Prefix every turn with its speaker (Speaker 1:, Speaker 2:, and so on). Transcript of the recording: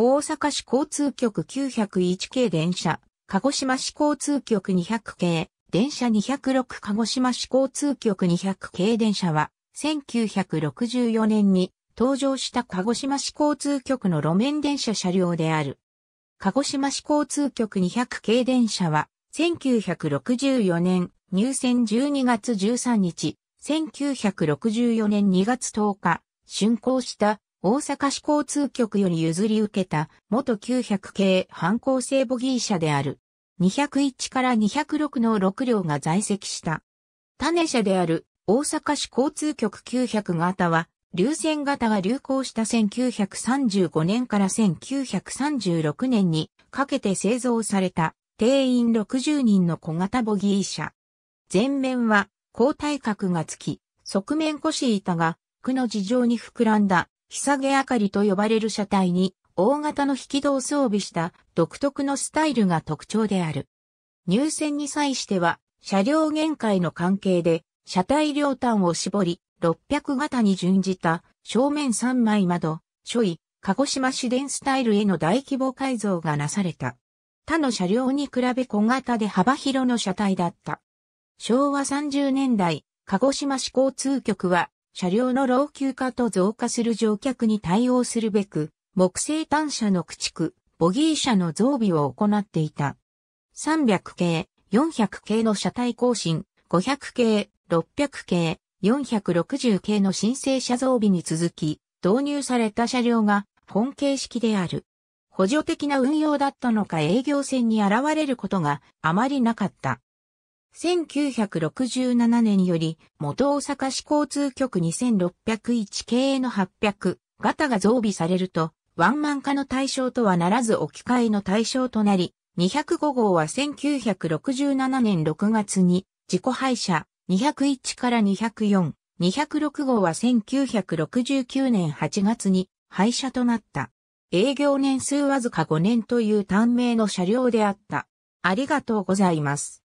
Speaker 1: 大阪市交通局901系電車、鹿児島市交通局200系、電車206鹿児島市交通局200系電車は、1964年に登場した鹿児島市交通局の路面電車車両である。鹿児島市交通局200系電車は、1964年入選12月13日、1964年2月10日、竣工した大阪市交通局より譲り受けた元900系犯行性ボギー車である。201から206の6両が在籍した。種車である大阪市交通局900型は、流線型が流行した1935年から1936年にかけて製造された定員60人の小型ボギー車。前面は交代格がつき、側面腰板が、区の事情に膨らんだひさげ明かりと呼ばれる車体に、大型の引き戸を装備した独特のスタイルが特徴である。入線に際しては、車両限界の関係で、車体両端を絞り、600型に準じた正面3枚窓、初位、鹿児島市電スタイルへの大規模改造がなされた。他の車両に比べ小型で幅広の車体だった。昭和30年代、鹿児島市交通局は車両の老朽化と増加する乗客に対応するべく、木製単車の駆逐、ボギー車の増備を行っていた。300系、400系の車体更新、500系、600系、460系の申請車増備に続き、導入された車両が本形式である。補助的な運用だったのか営業線に現れることがあまりなかった。1967年より元大阪市交通局2601系の800型が増備されると、ワンマン化の対象とはならず置き換えの対象となり、205号は1967年6月に自己廃車、201から204、206号は1969年8月に廃車となった。営業年数わずか5年という短命の車両であった。ありがとうございます。